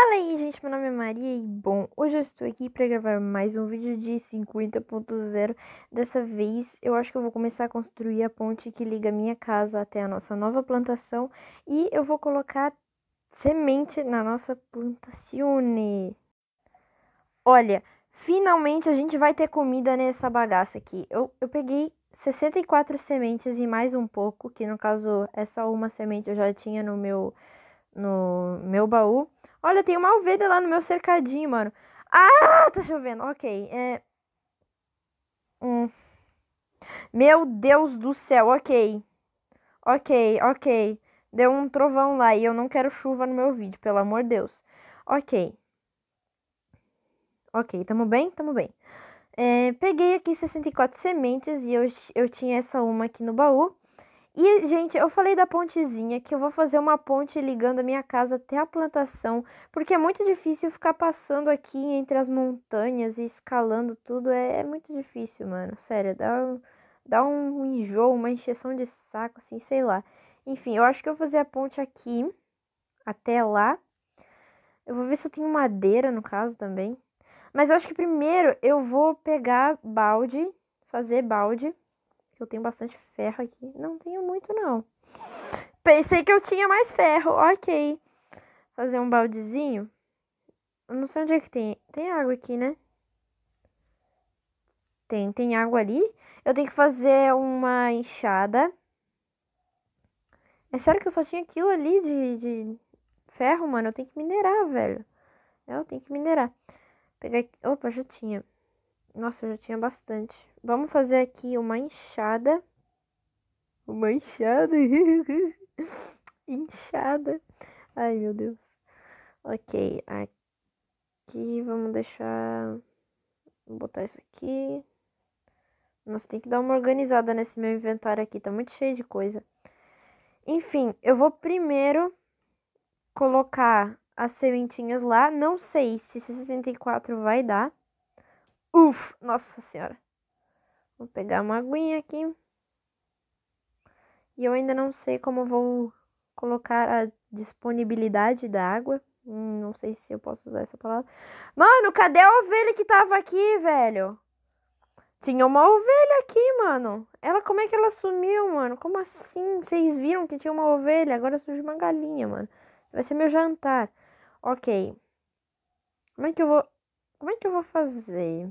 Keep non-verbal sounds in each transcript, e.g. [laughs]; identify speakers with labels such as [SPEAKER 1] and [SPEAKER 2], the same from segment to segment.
[SPEAKER 1] Fala aí, gente, meu nome é Maria e bom, hoje eu estou aqui para gravar mais um vídeo de 50.0. Dessa vez, eu acho que eu vou começar a construir a ponte que liga minha casa até a nossa nova plantação e eu vou colocar semente na nossa plantazione. Olha, finalmente a gente vai ter comida nessa bagaça aqui. Eu, eu peguei 64 sementes e mais um pouco, que no caso essa uma semente eu já tinha no meu no meu baú. Olha, tem uma ovelha lá no meu cercadinho, mano. Ah, tá chovendo. Ok, é... Hum. Meu Deus do céu, ok. Ok, ok. Deu um trovão lá e eu não quero chuva no meu vídeo, pelo amor de Deus. Ok. Ok, tamo bem? Tamo bem. É, peguei aqui 64 sementes e eu, eu tinha essa uma aqui no baú. E, gente, eu falei da pontezinha, que eu vou fazer uma ponte ligando a minha casa até a plantação, porque é muito difícil ficar passando aqui entre as montanhas e escalando tudo. É, é muito difícil, mano. Sério, dá, dá um enjoo, uma encheção de saco, assim, sei lá. Enfim, eu acho que eu vou fazer a ponte aqui até lá. Eu vou ver se eu tenho madeira, no caso, também. Mas eu acho que primeiro eu vou pegar balde, fazer balde eu tenho bastante ferro aqui. Não tenho muito, não. Pensei que eu tinha mais ferro. Ok. Fazer um baldezinho. Eu não sei onde é que tem. Tem água aqui, né? Tem. Tem água ali. Eu tenho que fazer uma enxada. É sério que eu só tinha aquilo ali de, de ferro, mano? Eu tenho que minerar, velho. É, eu tenho que minerar. Pegar... Opa, já tinha. Nossa, eu já tinha bastante. Vamos fazer aqui uma enxada. Uma enxada. [laughs] enxada. Ai, meu Deus. Ok, aqui vamos deixar... Vou botar isso aqui. Nossa, tem que dar uma organizada nesse meu inventário aqui. Tá muito cheio de coisa. Enfim, eu vou primeiro colocar as sementinhas lá. Não sei se 64 vai dar. Uf, nossa senhora. Vou pegar uma aguinha aqui. E eu ainda não sei como vou colocar a disponibilidade da água. Hum, não sei se eu posso usar essa palavra. Mano, cadê a ovelha que tava aqui, velho? Tinha uma ovelha aqui, mano. Ela, como é que ela sumiu, mano? Como assim? Vocês viram que tinha uma ovelha? Agora surge uma galinha, mano. Vai ser meu jantar. Ok. Como é que eu vou... Como é que eu vou fazer?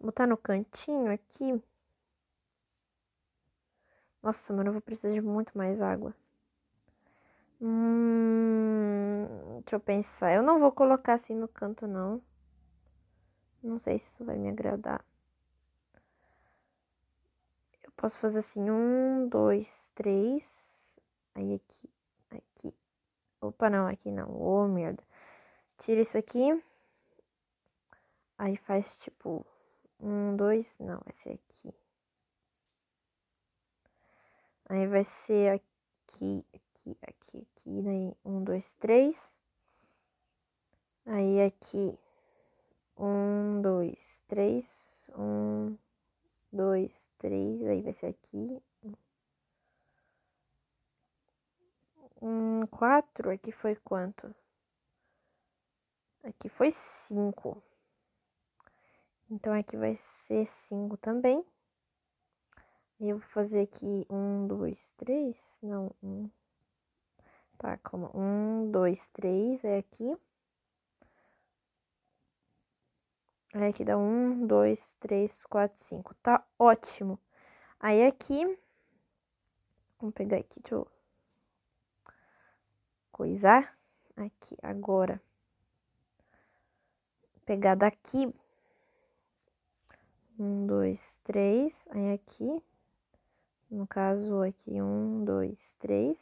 [SPEAKER 1] botar no cantinho aqui. Nossa, mano, eu vou precisar de muito mais água. Hum, deixa eu pensar. Eu não vou colocar assim no canto, não. Não sei se isso vai me agradar. Eu posso fazer assim, um, dois, três. Aí aqui, aqui. Opa, não, aqui não. Ô, oh, merda. Tira isso aqui. Aí faz, tipo, um, dois, não, vai ser aqui. Aí vai ser aqui, aqui, aqui, aqui, daí né? um, dois, três. Aí aqui, um, dois, três, um, dois, três, aí vai ser aqui. Um, quatro, aqui foi quanto? Aqui foi cinco. Então, aqui vai ser 5 também. E eu vou fazer aqui 1, 2, 3. Não, 1. Um. Tá, calma. 1, 2, 3. É aqui. Aí aqui dá 1, 2, 3, 4, 5. Tá ótimo. Aí aqui. Vamos pegar aqui, deixa eu coisar. Aqui, agora. Pegar daqui um, dois, três. Aí aqui, no caso aqui, um, dois, três.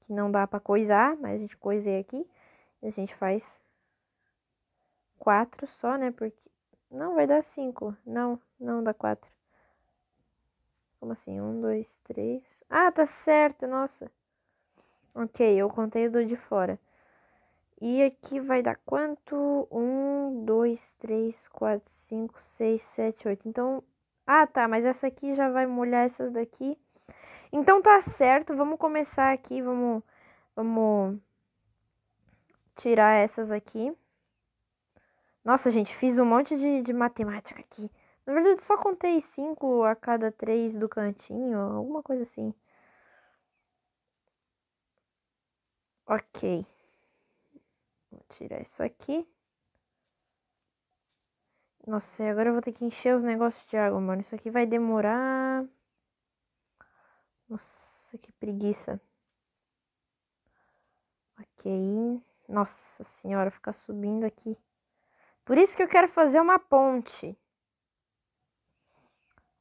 [SPEAKER 1] Que não dá pra coisar, mas a gente coisei aqui. E a gente faz quatro só, né? Porque. Não, vai dar cinco. Não, não dá quatro. Como assim? Um, dois, três. Ah, tá certo, nossa. Ok, eu contei do de fora. E aqui vai dar quanto? 1, 2, 3, 4, 5, 6, 7, 8. Então, ah tá, mas essa aqui já vai molhar essas daqui. Então tá certo, vamos começar aqui, vamos, vamos tirar essas aqui. Nossa, gente, fiz um monte de, de matemática aqui. Na verdade, só contei 5 a cada 3 do cantinho, alguma coisa assim. Ok tirar isso aqui. Nossa, e agora eu vou ter que encher os negócios de água, mano. Isso aqui vai demorar. Nossa, que preguiça. Ok. Nossa senhora, ficar subindo aqui. Por isso que eu quero fazer uma ponte.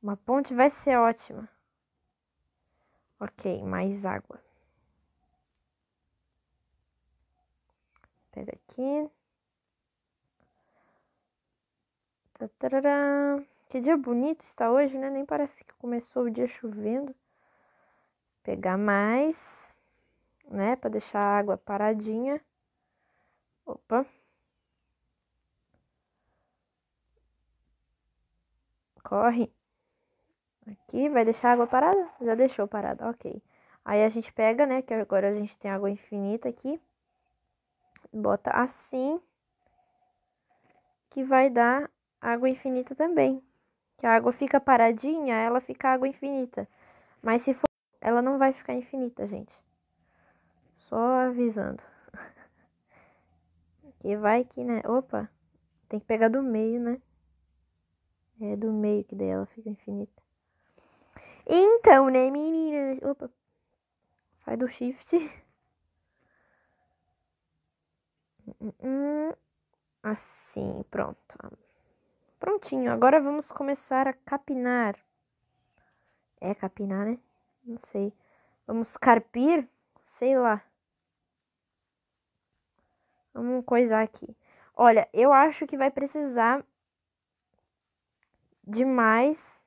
[SPEAKER 1] Uma ponte vai ser ótima. Ok, mais água. Pega aqui. Tá, que dia bonito está hoje, né? Nem parece que começou o dia chovendo. Pegar mais, né? Para deixar a água paradinha. Opa. Corre. Aqui, vai deixar a água parada? Já deixou parada, ok. Aí a gente pega, né? Que agora a gente tem água infinita aqui bota assim, que vai dar água infinita também. Que a água fica paradinha, ela fica água infinita. Mas se for, ela não vai ficar infinita, gente. Só avisando. [laughs] que vai que, né? Opa, tem que pegar do meio, né? É do meio que daí ela fica infinita. Então, né, meninas? Opa, sai do shift. [laughs] Hum, hum, assim, pronto. Prontinho, agora vamos começar a capinar. É capinar, né? Não sei. Vamos carpir? Sei lá. Vamos coisar aqui. Olha, eu acho que vai precisar de mais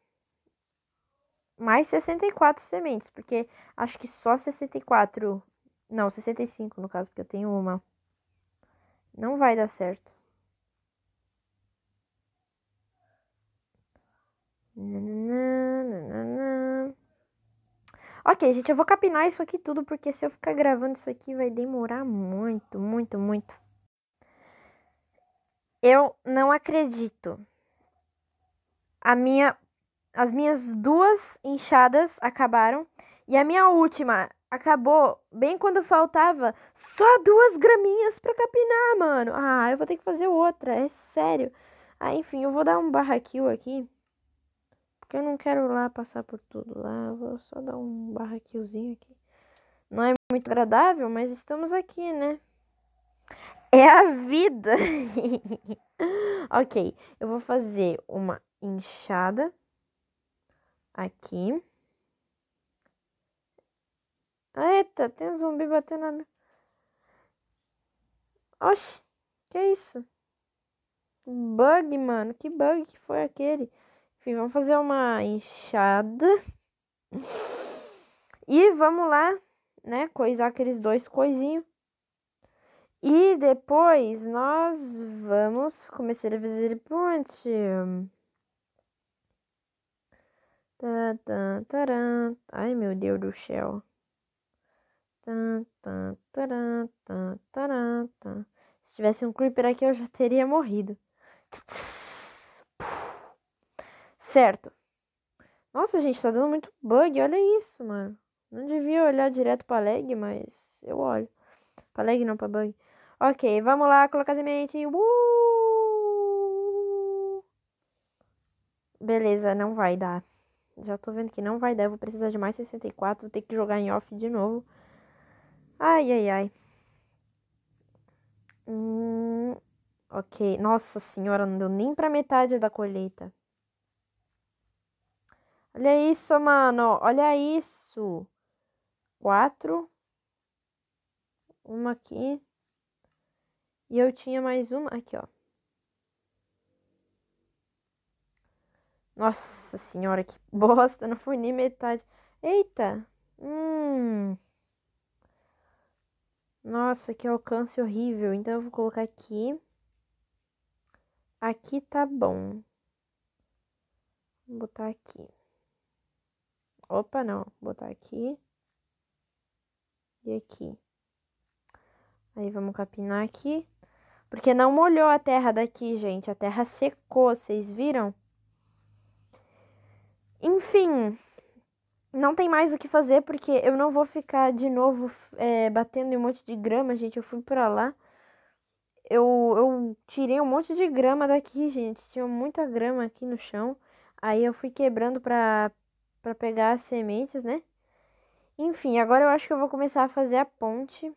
[SPEAKER 1] mais 64 sementes, porque acho que só 64, não, 65 no caso, porque eu tenho uma. Não vai dar certo. Ok, gente, eu vou capinar isso aqui tudo, porque se eu ficar gravando isso aqui vai demorar muito, muito, muito. Eu não acredito. A minha, as minhas duas inchadas acabaram e a minha última acabou bem quando faltava só duas graminhas para capinar, mano. Ah, eu vou ter que fazer outra, é sério. Ah, enfim, eu vou dar um barraquil aqui. Porque eu não quero lá passar por tudo lá. Eu vou só dar um barraquilzinho aqui. Não é muito agradável, mas estamos aqui, né? É a vida! [laughs] ok, eu vou fazer uma inchada aqui. Eita, tem um zumbi batendo na minha. Oxi, que é isso? Bug, mano. Que bug que foi aquele? Enfim, vamos fazer uma enxada. e vamos lá, né? Coisar aqueles dois coisinhos. E depois nós vamos começar a fazer ponte. Tá, tá, Ai, meu Deus do céu. Se tivesse um creeper aqui, eu já teria morrido. Certo. Nossa, gente, tá dando muito bug. Olha isso, mano. Não devia olhar direto pra lag, mas eu olho. Pra lag não, pra bug. Ok, vamos lá, colocar semente. Uh! Beleza, não vai dar. Já tô vendo que não vai dar. Eu vou precisar de mais 64. Vou ter que jogar em off de novo. Ai, ai, ai. Hum, ok. Nossa senhora, não deu nem pra metade da colheita. Olha isso, mano. Olha isso. Quatro. Uma aqui. E eu tinha mais uma aqui, ó. Nossa senhora, que [laughs] bosta. Não foi nem metade. Eita. Hum. Nossa, que alcance horrível. Então, eu vou colocar aqui. Aqui tá bom. Vou botar aqui. Opa, não. Vou botar aqui. E aqui. Aí, vamos capinar aqui. Porque não molhou a terra daqui, gente. A terra secou, vocês viram? Enfim não tem mais o que fazer, porque eu não vou ficar de novo é, batendo em um monte de grama, gente. Eu fui pra lá. Eu, eu tirei um monte de grama daqui, gente. Tinha muita grama aqui no chão. Aí eu fui quebrando pra, pra pegar as sementes, né? Enfim, agora eu acho que eu vou começar a fazer a ponte.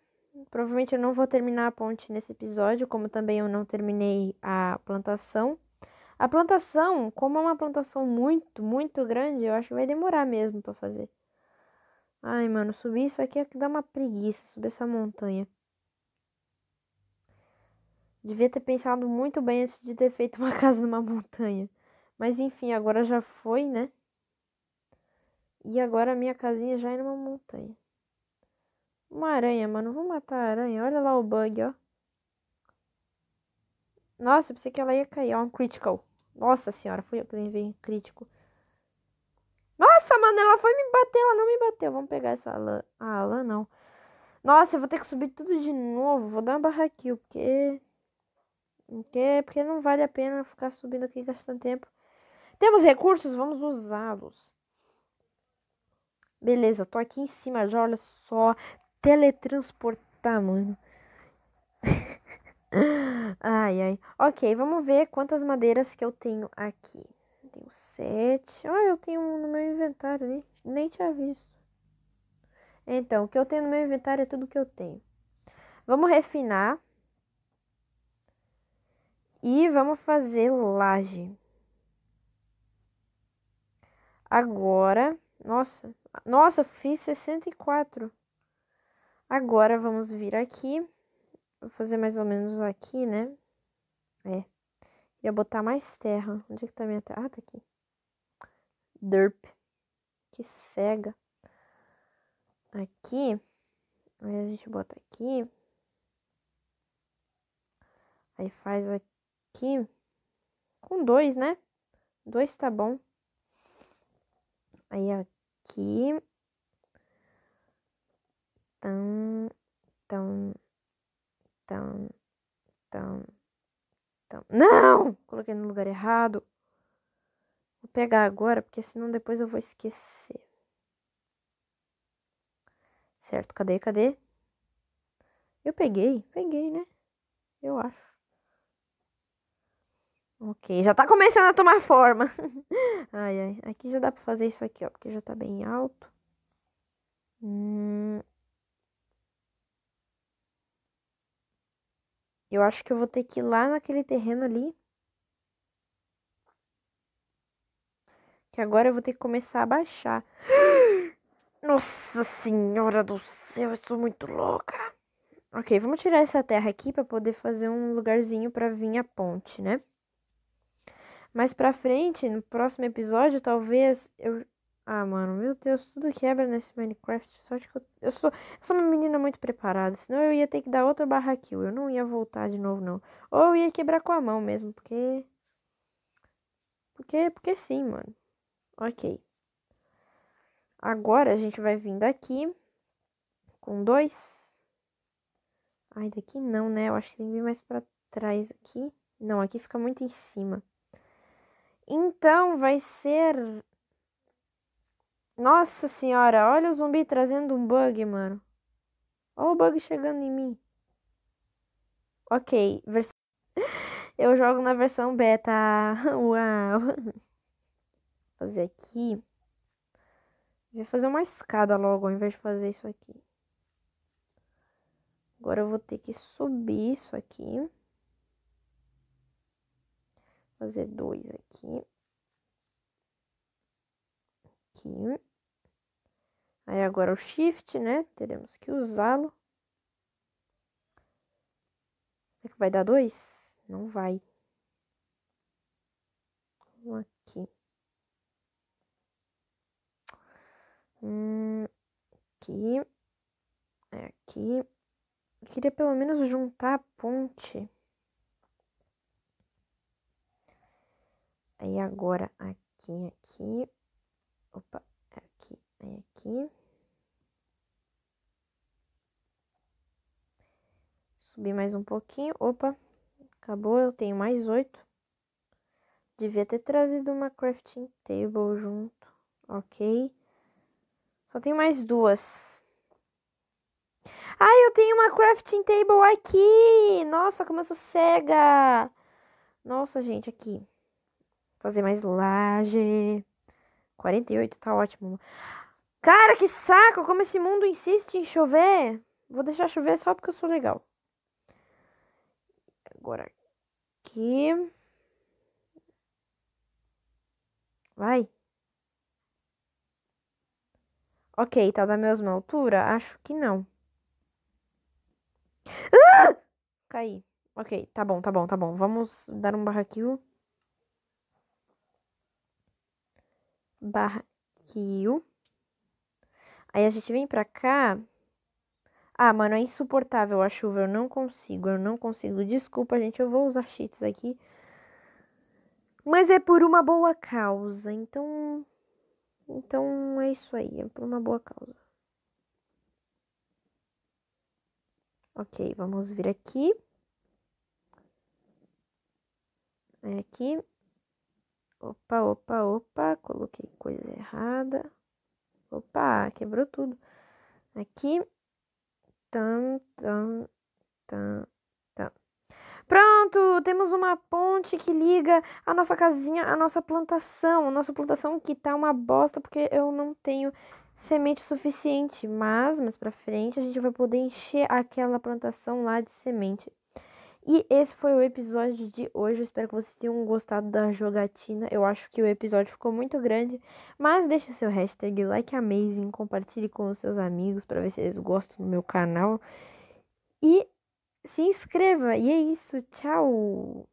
[SPEAKER 1] Provavelmente eu não vou terminar a ponte nesse episódio, como também eu não terminei a plantação. A plantação, como é uma plantação muito, muito grande, eu acho que vai demorar mesmo para fazer. Ai, mano, subir isso aqui é que dá uma preguiça, subir essa montanha. Devia ter pensado muito bem antes de ter feito uma [laughs] casa numa montanha. Mas enfim, agora já foi, né? E agora a minha casinha já é numa montanha. Uma aranha, mano. Vou matar a aranha. Olha lá o bug, ó. Nossa, eu pensei que ela ia cair. Ó, é um critical. Nossa senhora, fui eu que levei crítico. Nossa, mano, ela foi me bater, ela não me bateu. Vamos pegar essa lã. Ah, lã não. Nossa, eu vou ter que subir tudo de novo. Vou dar uma barra aqui, porque... Porque, porque não vale a pena ficar subindo aqui gastando tempo. Temos recursos, vamos usá-los. Beleza, tô aqui em cima já, olha só. Teletransportar, mano. Ai, ai. Ok, vamos ver quantas madeiras que eu tenho aqui. Eu tenho sete. Ah, eu tenho um no meu inventário, nem, nem tinha visto. Então, o que eu tenho no meu inventário é tudo que eu tenho. Vamos refinar. E vamos fazer laje. Agora, nossa, nossa, fiz 64. Agora vamos vir aqui Vou fazer mais ou menos aqui, né? É. Ia botar mais terra. Onde é que tá minha terra? Ah, tá aqui. Derp. Que cega. Aqui. Aí a gente bota aqui. Aí faz aqui. Com dois, né? Dois tá bom. Aí aqui. Então. Então. Então, então, então. Não! Coloquei no lugar errado. Vou pegar agora, porque senão depois eu vou esquecer. Certo, cadê, cadê? Eu peguei, peguei, né? Eu acho. Ok, já tá começando a tomar forma. [laughs] ai, ai. Aqui já dá pra fazer isso aqui, ó. Porque já tá bem alto. Hum, Eu acho que eu vou ter que ir lá naquele terreno ali. Que agora eu vou ter que começar a baixar. [gasps] Nossa senhora do céu, eu estou muito louca. Ok, vamos tirar essa terra aqui para poder fazer um lugarzinho para vir a ponte, né? Mais pra frente, no próximo episódio, talvez eu ah, mano, meu Deus, tudo quebra nesse Minecraft. Só que eu, eu, sou, eu sou uma menina muito preparada, senão eu ia ter que dar outra barra kill. Eu não ia voltar de novo, não. Ou eu ia quebrar com a mão mesmo, porque. Porque, porque sim, mano. Ok. Agora a gente vai vir daqui com dois. Ai, daqui não, né? Eu acho que tem que vir mais pra trás aqui. Não, aqui fica muito em cima. Então vai ser nossa senhora, olha o zumbi trazendo um bug, mano. Olha o bug chegando em mim. Ok, vers... [laughs] eu jogo na versão beta. [laughs] Uau. Vou [laughs] fazer aqui. Vou fazer uma escada logo, ao invés de fazer isso aqui. Agora eu vou ter que subir isso aqui. Fazer dois aqui pouquinho. Né? Aí agora o shift, né? Teremos que usá-lo. Será que vai dar dois? Não vai. Um aqui. Hum, aqui. É aqui. Eu queria pelo menos juntar a ponte. Aí agora aqui, aqui. Opa, aqui, vem aqui. subi mais um pouquinho. Opa, acabou, eu tenho mais oito. Devia ter trazido uma crafting table junto. Ok. Só tenho mais duas. ai eu tenho uma crafting table aqui! Nossa, como eu sou cega! Nossa, gente, aqui. Fazer mais laje. 48, tá ótimo. Cara, que saco! Como esse mundo insiste em chover! Vou deixar chover só porque eu sou legal. Agora aqui. Vai. Ok, tá da mesma altura? Acho que não. Ah! Caí. Ok, tá bom, tá bom, tá bom. Vamos dar um barraquinho. barra kill. Aí a gente vem pra cá. Ah, mano, é insuportável a chuva, eu não consigo, eu não consigo. Desculpa, gente, eu vou usar cheats aqui. Mas é por uma boa causa, então... Então é isso aí, é por uma boa causa. Ok, vamos vir aqui. É aqui. Opa, opa, opa, coloquei coisa errada. Opa, quebrou tudo. Aqui. Tam, tam, tam, tam. Pronto, temos uma ponte que liga a nossa casinha a nossa plantação. A nossa plantação que tá uma bosta porque eu não tenho semente suficiente. Mas, mais pra frente, a gente vai poder encher aquela plantação lá de semente. E esse foi o episódio de hoje. Eu espero que vocês tenham gostado da jogatina. Eu acho que o episódio ficou muito grande. Mas deixe o seu hashtag likeamazing, compartilhe com os seus amigos para ver se eles gostam do meu canal. E se inscreva. E é isso. Tchau!